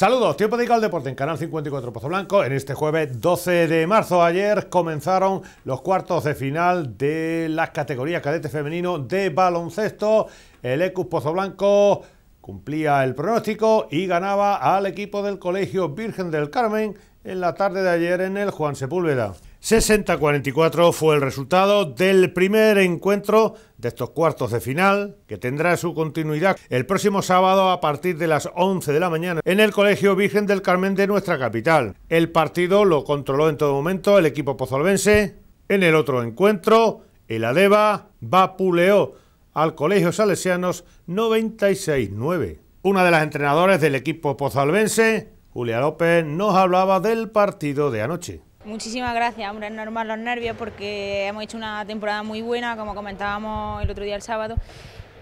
Saludos, tiempo dedicado al deporte en Canal 54 Pozo Blanco. En este jueves 12 de marzo, ayer comenzaron los cuartos de final de las categorías cadete femenino de baloncesto. El Ecus Pozo Blanco cumplía el pronóstico y ganaba al equipo del Colegio Virgen del Carmen en la tarde de ayer en el Juan Sepúlveda. 60-44 fue el resultado del primer encuentro de estos cuartos de final, que tendrá su continuidad el próximo sábado a partir de las 11 de la mañana en el Colegio Virgen del Carmen de nuestra capital. El partido lo controló en todo momento el equipo pozolvense. En el otro encuentro, el Adeva vapuleó al Colegio Salesianos 96-9. Una de las entrenadoras del equipo pozolvense, Julia López, nos hablaba del partido de anoche. Muchísimas gracias, hombre, es normal los nervios porque hemos hecho una temporada muy buena, como comentábamos el otro día el sábado,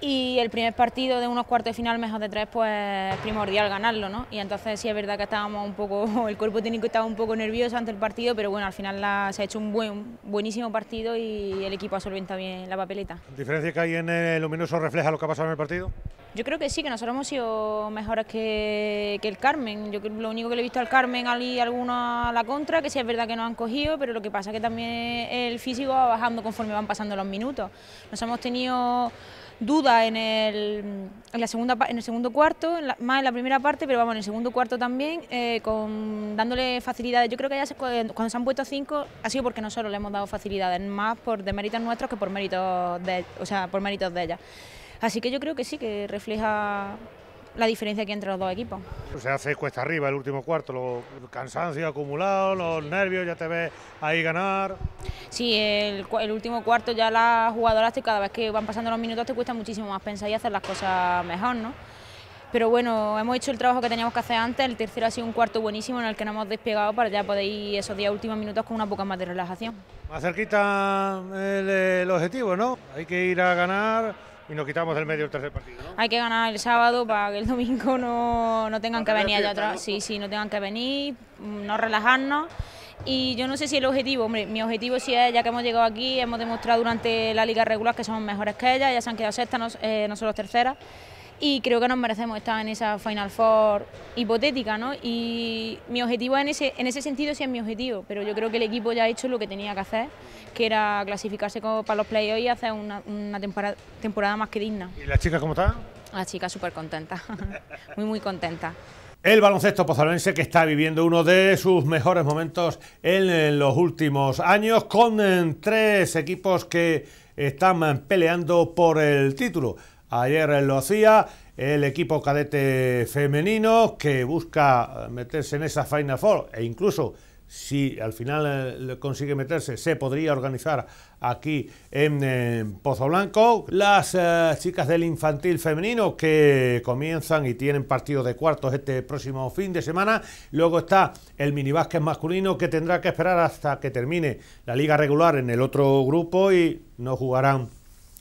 y el primer partido de unos cuartos de final mejor de tres pues primordial ganarlo ¿no? y entonces sí es verdad que estábamos un poco el cuerpo técnico estaba un poco nervioso ante el partido pero bueno al final se ha hecho un buen buenísimo partido y el equipo ha solventado bien la papeleta diferencia que hay en el luminoso refleja lo que ha pasado en el partido yo creo que sí, que nosotros hemos sido mejores que, que el Carmen. Yo creo que lo único que le he visto al Carmen ali alguna a la contra, que sí es verdad que nos han cogido, pero lo que pasa es que también el físico va bajando conforme van pasando los minutos. Nos hemos tenido duda en el, en la segunda, en el segundo cuarto, más en la primera parte, pero vamos, en el segundo cuarto también, eh, con, dándole facilidades. Yo creo que ya eh, cuando se han puesto cinco ha sido porque nosotros le hemos dado facilidades, más por méritos nuestros que por méritos de, o sea, por méritos de ellas. Así que yo creo que sí, que refleja la diferencia que hay entre los dos equipos. Pues se hace cuesta arriba el último cuarto, lo, el cansancio acumulado, los nervios, ya te ves ahí ganar. Sí, el, último cuarto ya las jugadoras cada vez que van pasando los minutos te cuesta muchísimo más pensar y hacer las cosas mejor, ¿no? Pero bueno, hemos hecho el trabajo que teníamos que hacer antes, el tercero ha sido un cuarto buenísimo en el que nos hemos despegado para ya poder ir esos días últimos minutos con una poca más de relajación. Más cerquita el, el objetivo, ¿no? Hay que ir a ganar y nos quitamos del medio el tercer partido. ¿no? Hay que ganar el sábado para que el domingo no, tengan que venir allá atrás. Sí, sí, no tengan que venir, no relajarnos. Y yo no sé si el objetivo, hombre, mi objetivo si es, ya que hemos llegado aquí, hemos demostrado durante la liga regular que somos mejores que ellas, ya se han quedado sextas, eh, nosotros terceras y creo que nos merecemos estar en esa Final Four hipotética, ¿no? Y mi objetivo en ese, en ese sentido sí es mi objetivo, pero yo creo que el equipo ya ha hecho lo que tenía que hacer, que era clasificarse como para los playoffs y hacer una, temporada, temporada más que digna. ¿Y las chicas cómo están? La chica súper contenta... muy muy contenta". El baloncesto pozalense que está viviendo uno de sus mejores momentos en, los últimos años con eh, tres equipos que están eh, peleando por el título. Ayer lo hacía el equipo cadete femenino que busca meterse en esa Final Four e incluso si al final eh, consigue meterse, se podría organizar aquí en, eh, Pozo Blanco. Las eh, chicas del infantil femenino que comienzan y tienen partido de cuartos este próximo fin de semana. Luego está el minibásquet masculino que tendrá que esperar hasta que termine la liga regular en el otro grupo y no jugarán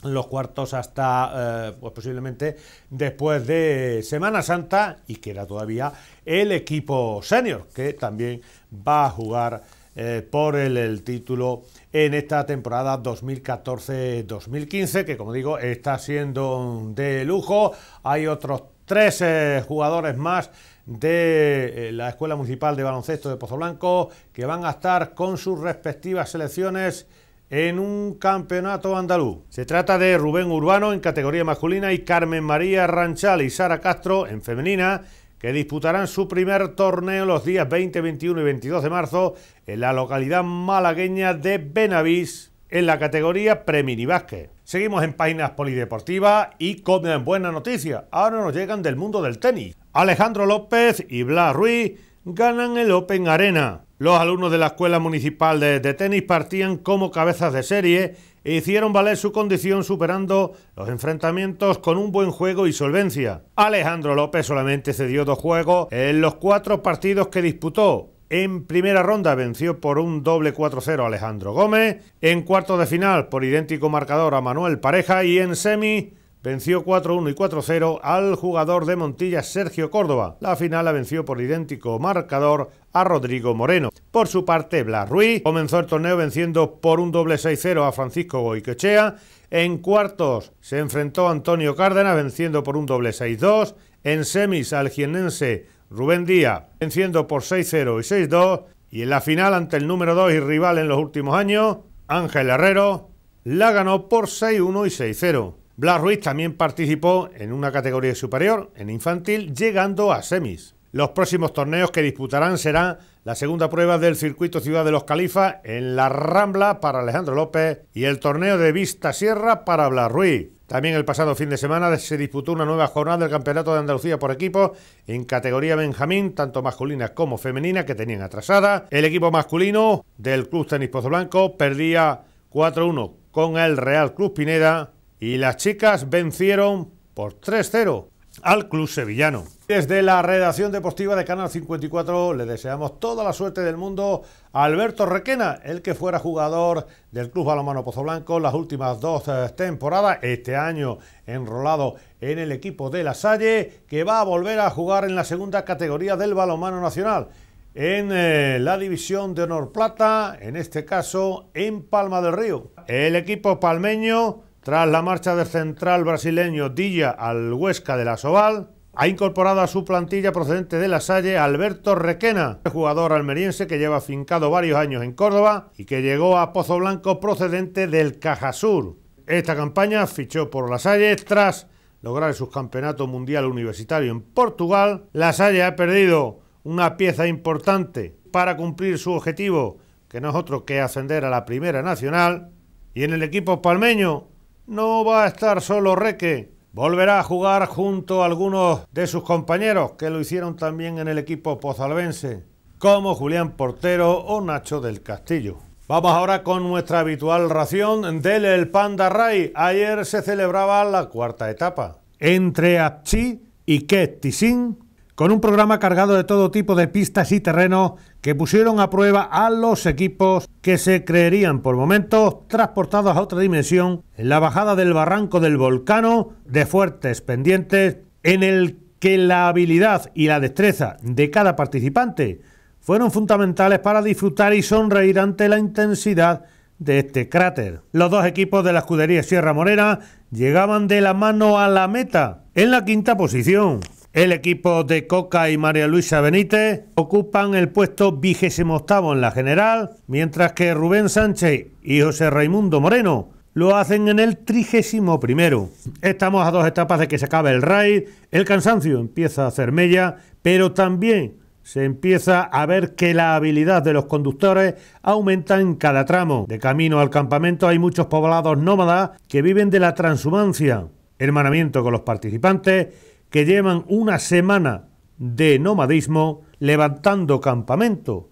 los cuartos hasta eh, pues posiblemente después de Semana Santa y queda todavía el equipo senior que también va a jugar eh, por el, título en esta temporada 2014-2015 que como digo está siendo de lujo hay otros 13 eh, jugadores más de la Escuela Municipal de Baloncesto de Pozo Blanco que van a estar con sus respectivas selecciones en un campeonato andaluz. Se trata de Rubén Urbano en categoría masculina y Carmen María Ranchal y Sara Castro en femenina, que disputarán su primer torneo los días 20, 21 y 22 de marzo en la localidad malagueña de Benavís, en la categoría Premini básquet. Seguimos en páginas polideportivas y con buena noticia. Ahora nos llegan del mundo del tenis. Alejandro López y Blas Ruiz ganan el Open Arena. Los alumnos de la Escuela Municipal de, Tenis partían como cabezas de serie e hicieron valer su condición superando los enfrentamientos con un buen juego y solvencia. Alejandro López solamente cedió dos juegos en los cuatro partidos que disputó. En primera ronda venció por un doble 4-0 Alejandro Gómez, en cuarto de final por idéntico marcador a Manuel Pareja y en semi venció 4-1 y 4-0 al jugador de Montilla Sergio Córdoba. La final la venció por idéntico marcador a Rodrigo Moreno. Por su parte, Blas Ruiz comenzó el torneo venciendo por un doble 6-0 a Francisco Goicochea. En cuartos se enfrentó Antonio Cárdenas venciendo por un doble 6-2. En semis al jienense Rubén Díaz venciendo por 6-0 y 6-2. Y en la final ante el número 2 y rival en los últimos años, Ángel Herrero, la ganó por 6-1 y 6-0. Blas Ruiz también participó en una categoría superior, en infantil, llegando a semis. Los próximos torneos que disputarán serán la segunda prueba del circuito Ciudad de los Califas en la Rambla para Alejandro López y el torneo de Vista Sierra para Blas Ruiz. También el pasado fin de semana se disputó una nueva jornada del Campeonato de Andalucía por equipos en categoría Benjamín, tanto masculina como femenina, que tenían atrasada. El equipo masculino del Club Tenis Pozo Blanco perdía 4-1 con el Real Club Pineda y las chicas vencieron por 3-0 al club sevillano. Desde la redacción deportiva de Canal 54 le deseamos toda la suerte del mundo a Alberto Requena, el que fuera jugador del Club Balomano Pozoblanco las últimas dos eh, temporadas, este año enrolado en el equipo de La Salle, que va a volver a jugar en la segunda categoría del balonmano Nacional, en eh, la división de Honor Plata, en este caso en Palma del Río. El equipo palmeño tras la marcha del central brasileño Dilla al Huesca de la Soval, ha incorporado a su plantilla procedente de La Salle Alberto Requena, jugador almeriense que lleva fincado varios años en Córdoba y que llegó a Pozo Blanco procedente del Cajasur. Esta campaña fichó por La Salle tras lograr su campeonato mundial universitario en Portugal. La Salle ha perdido una pieza importante para cumplir su objetivo, que no es otro que ascender a la Primera Nacional. Y en el equipo palmeño no va a estar solo Reque. Volverá a jugar junto a algunos de sus compañeros que lo hicieron también en el equipo pozalvense, como Julián Portero o Nacho del Castillo. Vamos ahora con nuestra habitual ración del El Panda Ray. Ayer se celebraba la cuarta etapa entre Apchi y Ketisin con un programa cargado de todo tipo de pistas y terrenos que pusieron a prueba a los equipos que se creerían por momentos transportados a otra dimensión en la bajada del barranco del volcano de fuertes pendientes en el que la habilidad y la destreza de cada participante fueron fundamentales para disfrutar y sonreír ante la intensidad de este cráter. Los dos equipos de la escudería Sierra Morena llegaban de la mano a la meta en la quinta posición. El equipo de Coca y María Luisa Benítez ocupan el puesto vigésimo octavo en la general, mientras que Rubén Sánchez y José Raimundo Moreno lo hacen en el trigésimo primero. Estamos a dos etapas de que se acabe el raid, el cansancio empieza a hacer mella, pero también se empieza a ver que la habilidad de los conductores aumenta en cada tramo. De camino al campamento hay muchos poblados nómadas que viven de la transhumancia, hermanamiento con los participantes que llevan una semana de nomadismo levantando campamento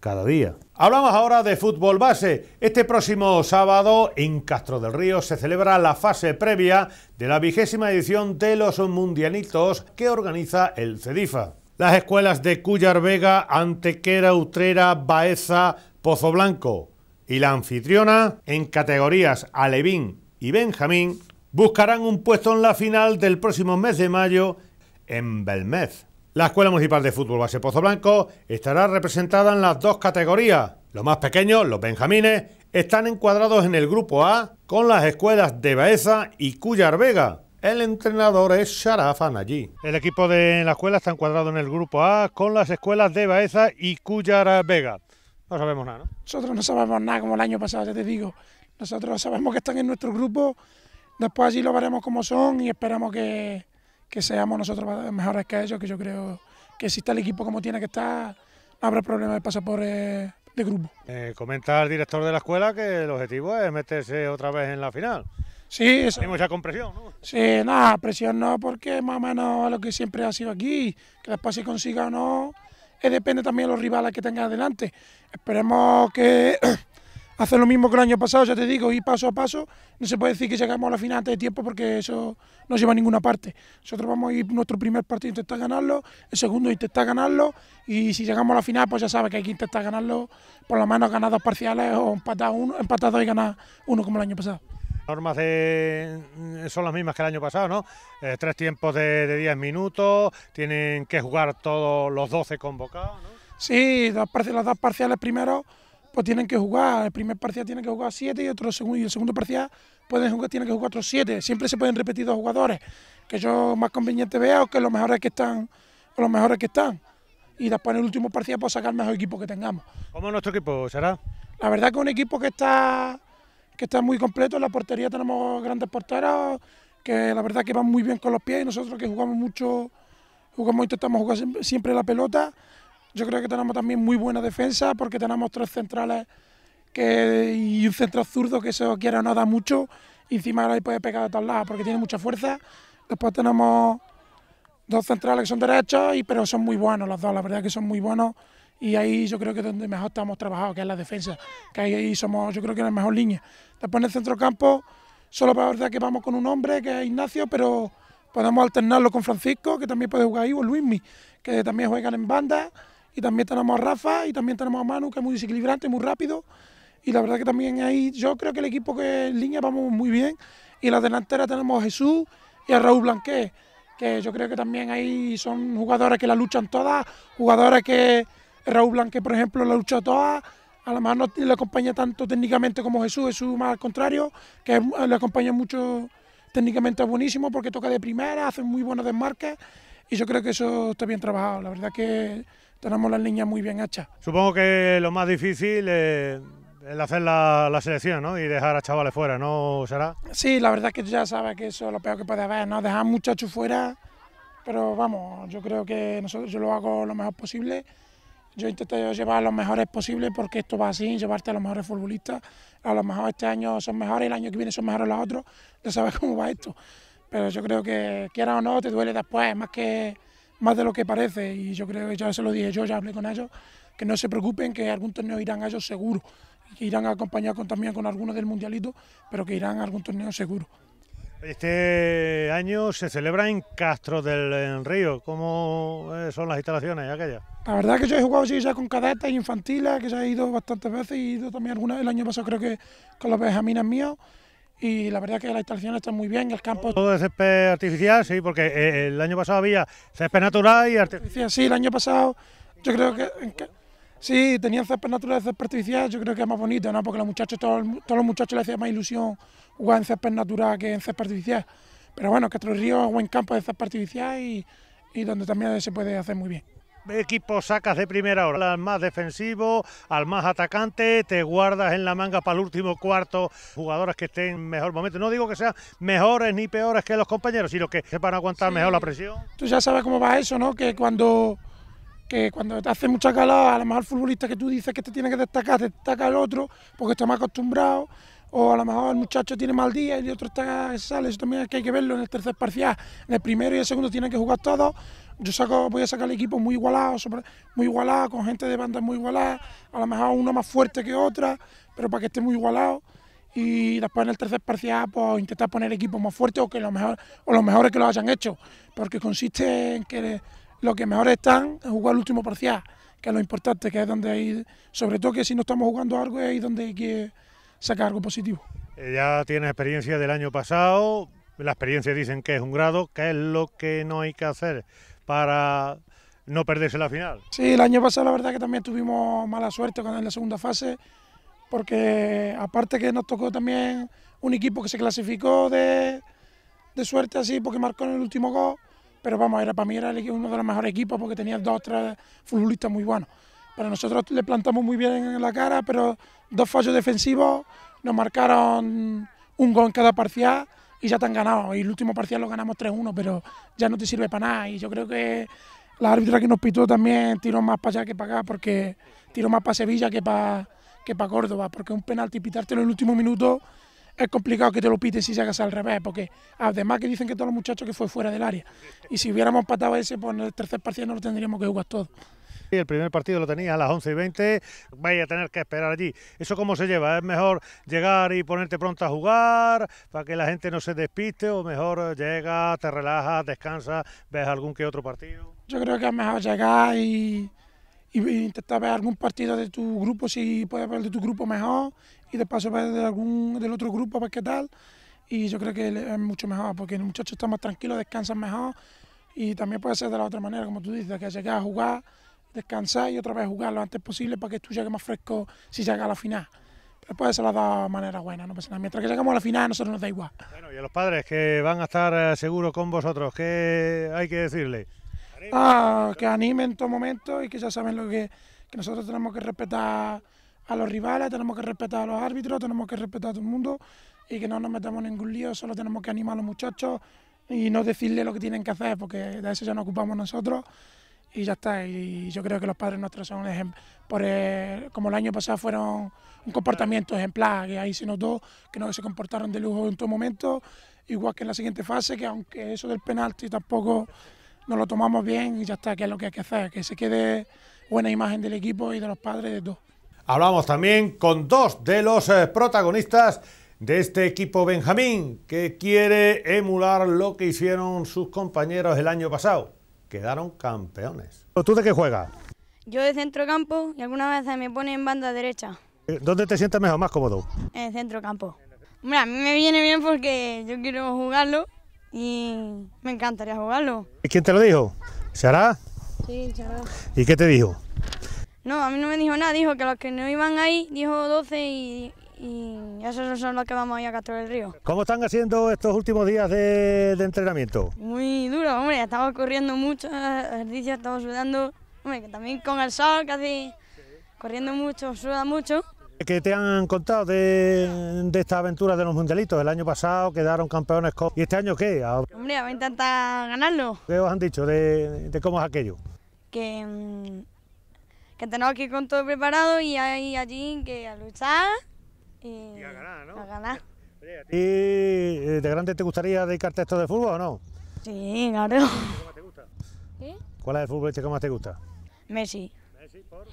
cada día. Hablamos ahora de fútbol base. Este próximo sábado en Castro del Río se celebra la fase previa de la vigésima edición de los Mundianitos que organiza el CEDIFA. Las escuelas de Cuyar Vega, Antequera, Utrera, Baeza, Pozo Blanco y la anfitriona en categorías Alevín y Benjamín buscarán un puesto en la final del próximo mes de mayo en Belmez. La Escuela Municipal de Fútbol Base Pozo Blanco estará representada en las dos categorías. Los más pequeños, los benjamines, están encuadrados en el grupo A con las escuelas de Baeza y Cuyar Vega. El entrenador es Sharaf allí. El equipo de la escuela está encuadrado en el grupo A con las escuelas de Baeza y Cuyar Vega. No sabemos nada, ¿no? Nosotros no sabemos nada como el año pasado, ya te digo. Nosotros sabemos que están en nuestro grupo Después allí lo veremos como son y esperamos que, seamos nosotros mejores que ellos, que yo creo que si está el equipo como tiene que estar, no habrá problema de pasar por eh, de grupo. Eh, comenta el director de la escuela que el objetivo es meterse otra vez en la final. Sí, eso. Hay mucha compresión, ¿no? Sí, nada, presión no, porque más o menos lo que siempre ha sido aquí, que después se consiga o no, eh, depende también de los rivales que tenga adelante. Esperemos que hacer lo mismo que el año pasado, ya te digo, ir paso a paso. No se puede decir que llegamos a la final antes de tiempo porque eso no lleva a ninguna parte. Nosotros vamos a ir nuestro primer partido intentar ganarlo, el segundo intentar ganarlo y si llegamos a la final pues ya sabes que hay que intentar ganarlo por lo menos ganar dos parciales o empatar uno, empatar dos y ganar uno como el año pasado normas mm, son las mismas que el año pasado, ¿no? Eh, tres tiempos de 10 minutos, tienen que jugar todos los 12 convocados, ¿no? Sí, dos las dos parciales primero pues tienen que jugar, el primer parcial tiene que jugar siete y otro segundo, y el segundo parcial pueden jugar, tienen que jugar otros siete, Siempre se pueden repetir dos jugadores, que yo más conveniente veo que los mejores que están, los mejores que están. Y después en el último parcial pues sacar el mejor equipo que tengamos. ¿Cómo es nuestro equipo, será? La verdad que un equipo que está, que está muy completo, en la portería tenemos grandes porteros, que la verdad que van muy bien con los pies y nosotros que jugamos mucho, jugamos, intentamos jugar siempre la pelota yo creo que tenemos también muy buena defensa porque tenemos tres centrales que, y un centro zurdo que eso quiera o no da mucho. Y encima ahora puede pegar de todos lados porque tiene mucha fuerza. Después tenemos dos centrales que son derechos, y, pero son muy buenos los dos, la verdad que son muy buenos. Y ahí yo creo que donde mejor estamos trabajados, que es la defensa, que ahí, somos, yo creo que en la mejor línea. Después en el centro campo, solo para verdad que vamos con un hombre, que es Ignacio, pero podemos alternarlo con Francisco, que también puede jugar ahí, o Luismi, que también juegan en banda. Y también tenemos a Rafa y también tenemos a Manu, que es muy desequilibrante, muy rápido. Y la verdad que también ahí yo creo que el equipo que en línea vamos muy bien. Y en la delantera tenemos a Jesús y a Raúl Blanqué, que yo creo que también ahí son jugadores que la luchan todas, ...jugadores que Raúl Blanqué, por ejemplo, la lucha todas a lo mejor no le acompaña tanto técnicamente como Jesús, Jesús más al contrario, que le acompaña mucho técnicamente buenísimo porque toca de primera, hace muy buenos desmarques y yo creo que eso está bien trabajado. La verdad que tenemos las líneas muy bien hechas. Supongo que lo más difícil es hacer la, selección ¿no? y dejar a chavales fuera, ¿no será? Sí, la verdad es que ya sabes que eso es lo peor que puede haber, ¿no? dejar muchachos fuera, pero vamos, yo creo que nosotros, yo lo hago lo mejor posible. Yo intento llevar a los mejores posibles porque esto va así, llevarte a los mejores futbolistas. A lo mejor este año son mejores, el año que viene son mejores los otros. Ya sabes cómo va esto. Pero yo creo que, quiera o no, te duele después, más que más de lo que parece y yo creo que ya se lo dije yo, ya hablé con ellos, que no se preocupen, que algún torneo irán a ellos seguro, que irán acompañados también con algunos del Mundialito, pero que irán a algún torneo seguro. Este año se celebra en Castro del Río. ¿Cómo eh, son las instalaciones aquellas? La verdad que yo he jugado sí, ya con cadetes infantiles, que ya he ido bastantes veces y he ido también algunas. El año pasado creo que con los benjaminas míos y la verdad que la instalación está muy bien, el campo... Todo de césped artificial, sí, porque eh, eh, el año pasado había césped natural y artificial. Sí, el año pasado yo creo que... sí, tenían césped natural y césped artificial, yo creo que es más bonito, ¿no? Porque los muchachos, todos, todos los muchachos les hacía más ilusión jugar en césped natural que en césped artificial. Pero bueno, Castro Río es buen campo de césped artificial y donde también se puede hacer muy bien equipo sacas de primera hora, al más defensivo, al más atacante, te guardas en la manga para el último cuarto, jugadoras que estén en mejor momento. No digo que sean mejores ni peores que los compañeros, sino que sepan aguantar mejor la presión. Tú ya sabes cómo va eso, ¿no? Que cuando cuando te hace mucha calada, a lo mejor el futbolista que tú dices que te tiene que destacar, te destaca el otro porque está más acostumbrado, o a lo mejor el muchacho tiene mal día y el otro está, sale, eso también que hay que verlo en el tercer parcial, en el primero y el segundo tienen que jugar todos, yo voy a sacar el equipo muy igualado, muy igualado, con gente de bandas muy igualada, a lo mejor una más fuerte que otra, pero para que esté muy igualado. Y después en el tercer parcial, pues intentar poner equipos más fuertes o que los mejor, o los mejores que lo hayan hecho, porque consiste en que los que mejores están es jugar el último parcial, que es lo importante, que es donde hay, sobre todo que si no estamos jugando algo, es ahí donde hay que sacar algo positivo. Eh, ya tiene experiencia del año pasado, la experiencia dicen que es un grado, ¿qué es lo que no hay que hacer para no perderse la final. Sí, el año pasado la verdad que también tuvimos mala suerte con en la segunda fase, porque aparte que nos tocó también un equipo que se clasificó de, de suerte así, porque marcó en el último gol, pero vamos, era para mí era uno de los mejores equipos porque tenía dos o tres futbolistas muy buenos. Pero nosotros le plantamos muy bien en la cara, pero dos fallos defensivos nos marcaron un gol en cada parcial y ya te han ganado. Y el último parcial lo ganamos 3-1, pero ya no te sirve para nada. Y yo creo que la árbitra que nos pitó también tiró más para allá que para acá, porque tiró más para Sevilla que para que para Córdoba, porque un penalti pitártelo en el último minuto es complicado que te lo pite si llegas al revés, porque además que dicen que todos los muchachos que fue fuera del área. Y si hubiéramos patado ese, pues en el tercer parcial no lo tendríamos que jugar todos. El primer partido lo tenía a las 11 y 20, vaya a tener que esperar allí. ¿Eso cómo se lleva? ¿Es mejor llegar y ponerte pronto a jugar para que la gente no se despiste o mejor llega, te relajas, descansas, ves algún que otro partido? Yo creo que es mejor llegar y, intentar ver algún partido de tu grupo, si puedes ver de tu grupo mejor y de paso ver de algún, del otro grupo, para qué tal. Y yo creo que es mucho mejor porque el muchacho está más tranquilo, descansa mejor y también puede ser de la otra manera, como tú dices, que llegar a jugar descansar y otra vez jugar lo antes posible para que tú llegues más fresco si llega a la final. Pero después se la da de manera buena, no Mientras que llegamos a la final, a nosotros nos da igual. Bueno, y a los padres que van a estar eh, seguros con vosotros, ¿qué hay que decirles? Ah, que animen en todo momento y que ya saben lo que, que nosotros tenemos que respetar a los rivales, tenemos que respetar a los árbitros, tenemos que respetar a todo el mundo y que no nos metamos en ningún lío, solo tenemos que animar a los muchachos y no decirles lo que tienen que hacer, porque de eso ya nos ocupamos nosotros y ya está. Y yo creo que los padres nuestros son un por como el año pasado fueron un comportamiento ejemplar, que ahí se notó que no se comportaron de lujo en todo momento, igual que en la siguiente fase, que aunque eso del penalti tampoco ...no lo tomamos bien y ya está, que es lo que hay que hacer, que se quede buena imagen del equipo y de los padres de todos. Hablamos también con dos de los eh, protagonistas de este equipo Benjamín, que quiere emular lo que hicieron sus compañeros el año pasado quedaron campeones. ¿Tú de qué juegas? Yo de centrocampo y algunas veces me pone en banda derecha. Eh, ¿Dónde te sientes mejor, más cómodo? En el centrocampo. Hombre, a mí me viene bien porque yo quiero jugarlo y me encantaría jugarlo. ¿Y quién te lo dijo? ¿Será? Sí, chaval. ¿Y qué te dijo? No, a mí no me dijo nada, dijo que los que no iban ahí, dijo 12 y, y esos son los que vamos a ir a Castro del Río. ¿Cómo están haciendo estos últimos días de, entrenamiento? Muy duro, hombre, estamos corriendo mucho, estamos sudando, hombre, también con el sol casi corriendo mucho, suda mucho. ¿Qué te han contado de, esta aventura de los mundialitos? El año pasado quedaron campeones ¿Y este año qué? Ah, hombre, vamos a intentar ganarlo. ¿Qué os han dicho de, cómo es aquello? Que, mm, que tenemos aquí con todo preparado y ahí allí que a luchar y, a eh, ganar, ¿no? A ganar. ¿Y eh, de grande te gustaría dedicarte a esto de fútbol o no? Sí, claro. ¿Cuál es el fútbol este que más te gusta? Messi. ¿Messi por?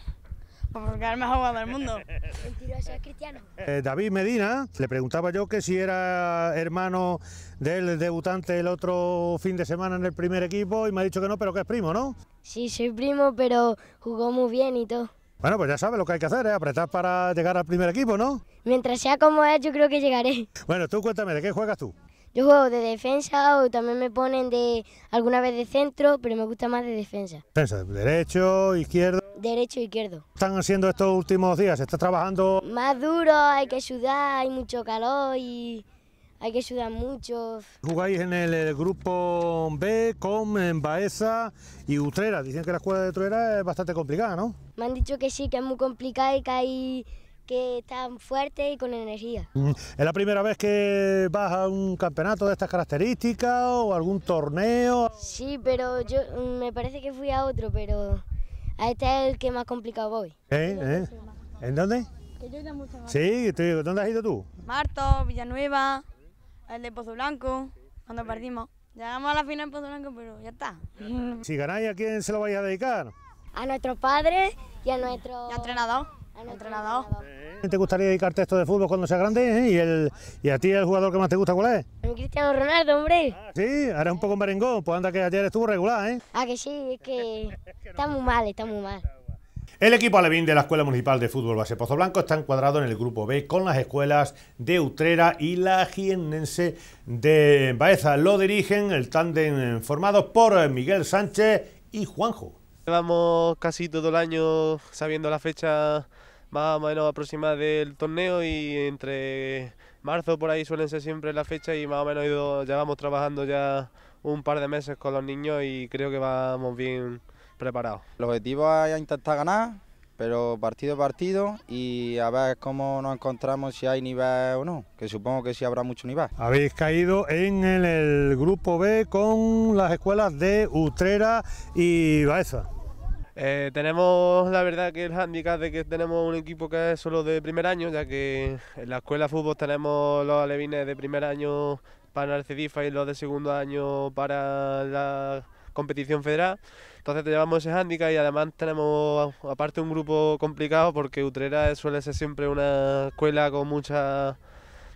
Porque es el mejor jugador del mundo. ese es cristiano. Eh, David Medina, le preguntaba yo que si era hermano del debutante el otro fin de semana en el primer equipo y me ha dicho que no, pero que es primo, ¿no? Sí, soy primo, pero jugó muy bien y todo. Bueno, pues ya sabes lo que hay que hacer, ¿eh? apretar para llegar al primer equipo, ¿no? mientras sea como es, yo creo que llegaré. Bueno, tú cuéntame, ¿de qué juegas tú? Yo juego de defensa o también me ponen de alguna vez de centro, pero me gusta más de defensa. Defensa, derecho, izquierdo. Derecho, e izquierdo. ¿Están haciendo estos últimos días? ¿Estás trabajando? Más duro, hay que sudar, hay mucho calor y hay que sudar mucho. Jugáis en el, grupo B con en Baeza y Utrera. Dicen que la escuela de Utrera es bastante complicada, ¿no? Me han dicho que sí, que es muy complicada y que hay que tan fuerte y con energía. Mm, ¿Es la primera vez que vas a un campeonato de estas características o algún torneo? Sí, pero yo mm, me parece que fui a otro, pero a este es el que más complicado voy. ¿Eh? ¿Eh? ¿En dónde? Que yo Sí, ¿dónde has ido tú? Marto, Villanueva, el de Pozo Blanco, cuando perdimos. Llegamos a la final en Pozo Blanco, pero ya está. Si ganáis, ¿a quién se lo vais a dedicar? A nuestros padres y a nuestro... Y entrenador. ¿Te gustaría dedicarte a esto de fútbol cuando seas grande? ¿Eh? ¿Y, el, ¿Y a ti el jugador que más te gusta cuál es? Cristiano Ronaldo, hombre. Ah, sí, ahora es un poco merengón, pues anda que ayer estuvo regular, ¿eh? Ah, que sí, es que está muy mal, está muy mal. El equipo alevín de la Escuela Municipal de Fútbol Base Pozo Blanco está encuadrado en el grupo B con las escuelas de Utrera y la jienense de Baeza. Lo dirigen el tándem formado por Miguel Sánchez y Juanjo. Llevamos casi todo el año sabiendo la fecha más o menos aproximada del torneo y entre marzo por ahí suelen ser siempre la fecha y más o menos ido, ya trabajando ya un par de meses con los niños y creo que vamos bien preparados. El objetivo es intentar ganar, pero partido a partido y a ver cómo nos encontramos, si hay nivel o no, que supongo que sí habrá mucho nivel. Habéis caído en el, grupo B con las escuelas de Utrera y Baeza. Eh, tenemos la verdad que el hándicap de que tenemos un equipo que es solo de primer año, ya que en la escuela de fútbol tenemos los alevines de primer año para el CEDIFA y los de segundo año para la competición federal. Entonces te llevamos ese hándicap y además tenemos aparte un grupo complicado porque Utrera suele ser siempre una escuela con mucha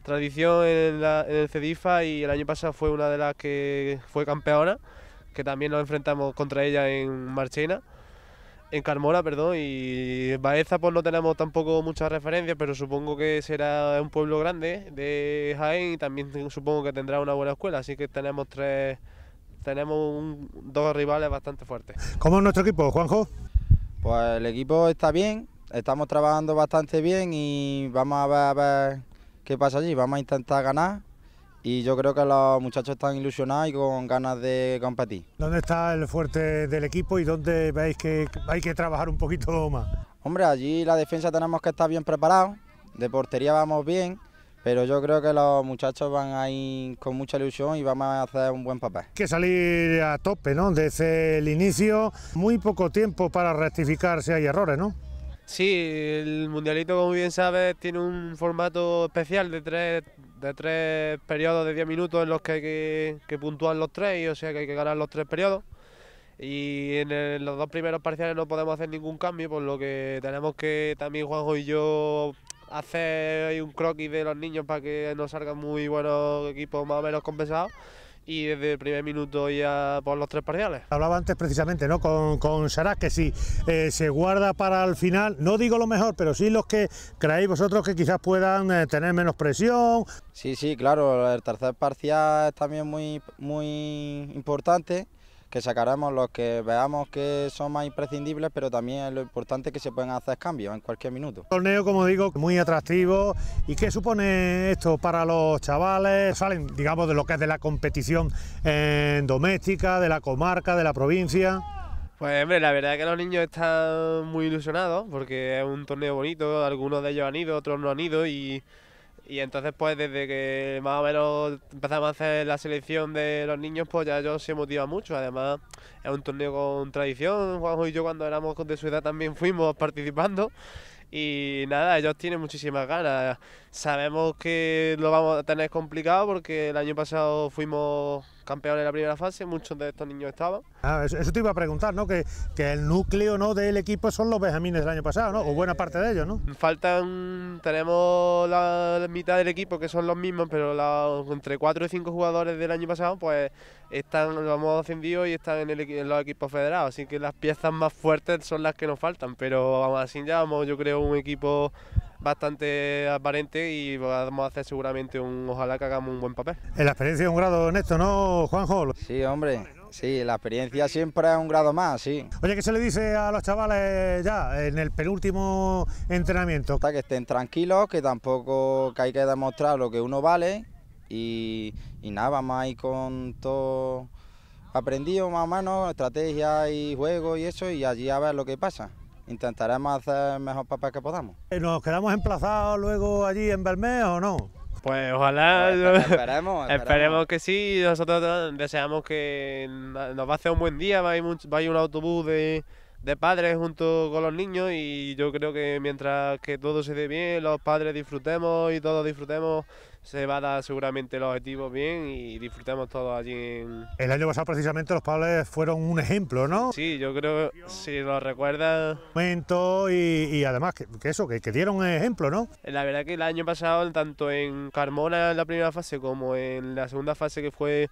tradición en, en el CEDIFA y el año pasado fue una de las que fue campeona, que también nos enfrentamos contra ella en Marchena en Carmona, perdón, y Baeza pues no tenemos tampoco muchas referencias, pero supongo que será un pueblo grande de Jaén y también supongo que tendrá una buena escuela, así que tenemos tres tenemos dos rivales bastante fuertes. ¿Cómo es nuestro equipo, Juanjo? Pues el equipo está bien, estamos trabajando bastante bien y vamos a ver qué pasa allí, vamos a intentar ganar y yo creo que los muchachos están ilusionados y con ganas de competir. ¿Dónde está el fuerte del equipo y dónde veis que hay que trabajar un poquito más? Hombre, allí la defensa tenemos que estar bien preparados, de portería vamos bien, pero yo creo que los muchachos van a ir con mucha ilusión y vamos a hacer un buen papel. Hay que salir a tope, ¿no? Desde el inicio, muy poco tiempo para rectificar si hay errores, ¿no? Sí, el mundialito, como bien sabes, tiene un formato especial de tres, periodos de 10 minutos en los que hay que, los tres, o sea que hay que ganar los tres periodos. Y en, en los dos primeros parciales no podemos hacer ningún cambio, por lo que tenemos que también Juanjo y yo hacer un croquis de los niños para que nos salgan muy buenos equipos más o menos compensados y desde el primer minuto ya por los tres parciales. Hablaba antes precisamente ¿no? con, con que si eh, se guarda para el final, no digo lo mejor, pero sí los que creéis vosotros que quizás puedan eh, tener menos presión. Sí, sí, claro, el tercer parcial es también muy, muy importante que sacaremos los que veamos que son más imprescindibles, pero también lo importante que se pueden hacer cambios en cualquier minuto. torneo, como digo, muy atractivo. ¿Y qué supone esto para los chavales? Salen, digamos, de lo que es de la competición en eh, doméstica, de la comarca, de la provincia. Pues hombre, la verdad es que los niños están muy ilusionados porque es un torneo bonito, algunos de ellos han ido, otros no han ido y y entonces, pues, desde que más o menos empezamos a hacer la selección de los niños, pues ya ellos se motivan mucho. Además, es un torneo con tradición. Juanjo y yo, cuando éramos de su edad, también fuimos participando. Y nada, ellos tienen muchísimas ganas. Sabemos que lo vamos a tener complicado porque el año pasado fuimos campeones de la primera fase, muchos de estos niños estaban. Ah, eso, te iba a preguntar, ¿no? Que, el núcleo ¿no? del equipo son los benjamines del año pasado, ¿no? O buena parte de ellos, ¿no? Faltan, tenemos la mitad del equipo que son los mismos, pero entre cuatro y cinco jugadores del año pasado, pues están, los hemos ascendido y están en, los equipos federados. Así que las piezas más fuertes son las que nos faltan, pero vamos, así ya vamos, yo creo, un equipo bastante aparente y vamos a hacer seguramente un, ojalá que hagamos un buen papel. La experiencia es un grado en esto, ¿no, Juanjo? Sí, hombre. Sí, la experiencia siempre es un grado más, sí. Oye, ¿qué se le dice a los chavales ya en el penúltimo entrenamiento? Que estén tranquilos, que tampoco hay que demostrar lo que uno vale y, nada, vamos ahí con todo aprendido más o menos, estrategia y juego y eso y allí a ver lo que pasa intentaremos hacer el mejor papel que podamos. Eh, ¿Nos quedamos emplazados luego allí en Bermeo o no? Pues ojalá, pues esperemos, esperemos. que sí, nosotros deseamos que nos va a hacer un buen día, ...vaya un autobús de, de padres junto con los niños y yo creo que mientras que todo se dé bien, los padres disfrutemos y todos disfrutemos, se va a dar seguramente los objetivos bien y disfrutemos todos allí. El año pasado precisamente los padres fueron un ejemplo, ¿no? Sí, yo creo si lo recuerdas... Momento y, además que, eso, que, que, dieron ejemplo, ¿no? La verdad que el año pasado, tanto en Carmona en la primera fase como en la segunda fase que fue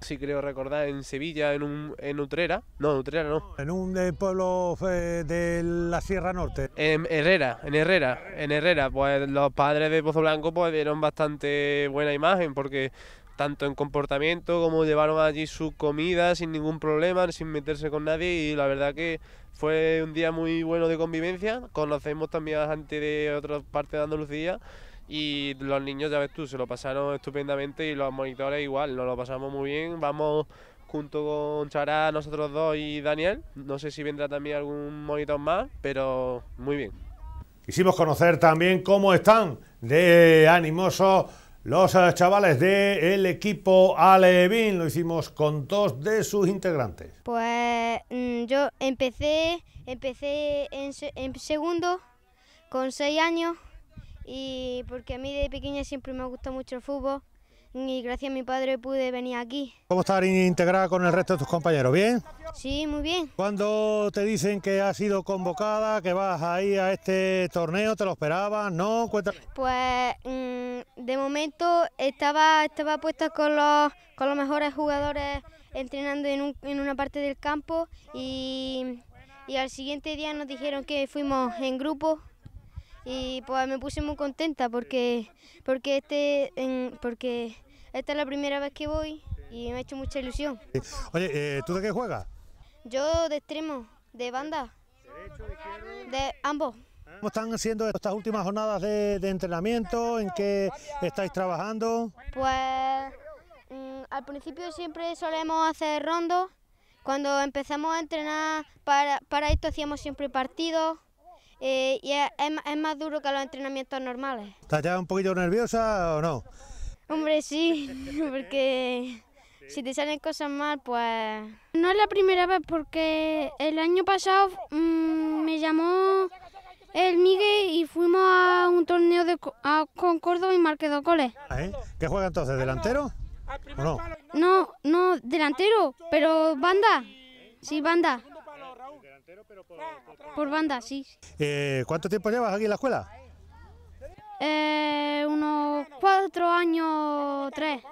si creo recordar, en Sevilla, en, un, en Utrera. No, en Utrera no. En un eh, pueblo eh, de la Sierra Norte. En Herrera, en Herrera, en Herrera. Pues los padres de Pozo Blanco pues dieron bastante buena imagen porque tanto en comportamiento como llevaron allí su comida sin ningún problema, sin meterse con nadie y la verdad que fue un día muy bueno de convivencia. Conocemos también a gente de otras partes de Andalucía y los niños, ya ves tú, se lo pasaron estupendamente y los monitores igual, nos lo pasamos muy bien, vamos junto con Chará, nosotros dos y Daniel, no sé si vendrá también algún monitor más, pero muy bien. Quisimos conocer también cómo están de animosos los eh, chavales del equipo Alevín. Lo hicimos con dos de sus integrantes. Pues mm, yo empecé, empecé en segundo con seis años y porque a mí de pequeña siempre me ha gustado mucho el fútbol y gracias a mi padre pude venir aquí. ¿Cómo estás integrada con el resto de tus compañeros? ¿Bien? Sí, muy bien. Cuando te dicen que has sido convocada, que vas ahí a este torneo, ¿te lo esperabas? ¿No? Pues mm, de momento estaba, estaba puesta con los, con los mejores jugadores entrenando en, en una parte del campo y, y al siguiente día nos dijeron que fuimos en grupo y pues me puse muy contenta porque porque este porque esta es la primera vez que voy y me ha hecho mucha ilusión. Oye, eh, ¿tú de qué juegas? Yo de extremo, de banda. De ambos. ¿Cómo están haciendo estas últimas jornadas de, entrenamiento? ¿En qué estáis trabajando? Pues mm, al principio siempre solemos hacer rondos. Cuando empezamos a entrenar para, para esto hacíamos siempre partidos. Eh, y es, más duro que los entrenamientos normales. ¿Estás ya un poquito nerviosa o no? Hombre, sí, porque si te salen cosas mal, pues... No es la primera vez, porque el año pasado mm, me llamó el Miguel y fuimos a un torneo de, a, con Córdoba y marqué dos goles. ¿Ah, eh? ¿Qué juega entonces? ¿Delantero? ¿O no? No, no, delantero, pero banda. Sí, banda por, banda, sí. Eh, ¿Cuánto tiempo llevas aquí en la escuela? Eh, unos cuatro años, tres.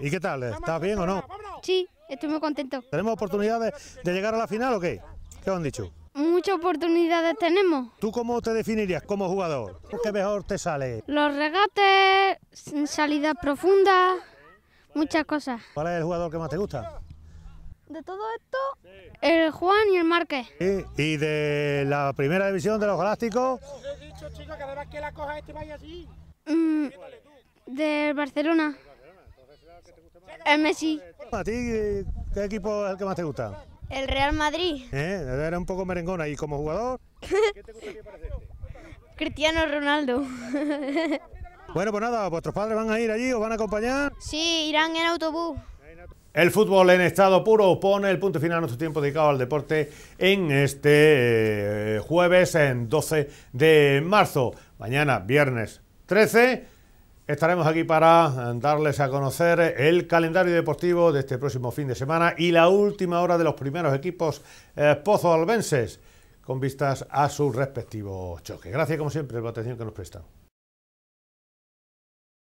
¿Y qué tal? ¿Estás bien o no? Sí, estoy muy contento. ¿Tenemos oportunidades de llegar a la final o qué? ¿Qué os han dicho? Muchas oportunidades tenemos. ¿Tú cómo te definirías como jugador? ¿Qué mejor te sale? Los regates, salidas profundas, muchas cosas. ¿Cuál es el jugador que más te gusta? de todo esto, el Juan y el Márquez. y de la primera división de los Galácticos. Mm, de Barcelona. El Messi. ¿A ti qué equipo es el que más te gusta? El Real Madrid. ¿Eh? Era un poco merengona. ¿Y como jugador? Cristiano Ronaldo. bueno, pues nada, ¿vuestros padres van a ir allí? ¿Os van a acompañar? Sí, irán en autobús. El fútbol en estado puro pone el punto final a nuestro tiempo dedicado al deporte en este eh, jueves en 12 de marzo. Mañana, viernes 13, estaremos aquí para darles a conocer el calendario deportivo de este próximo fin de semana y la última hora de los primeros equipos eh, pozoalbenses con vistas a sus respectivos choques. Gracias como siempre por la atención que nos prestan.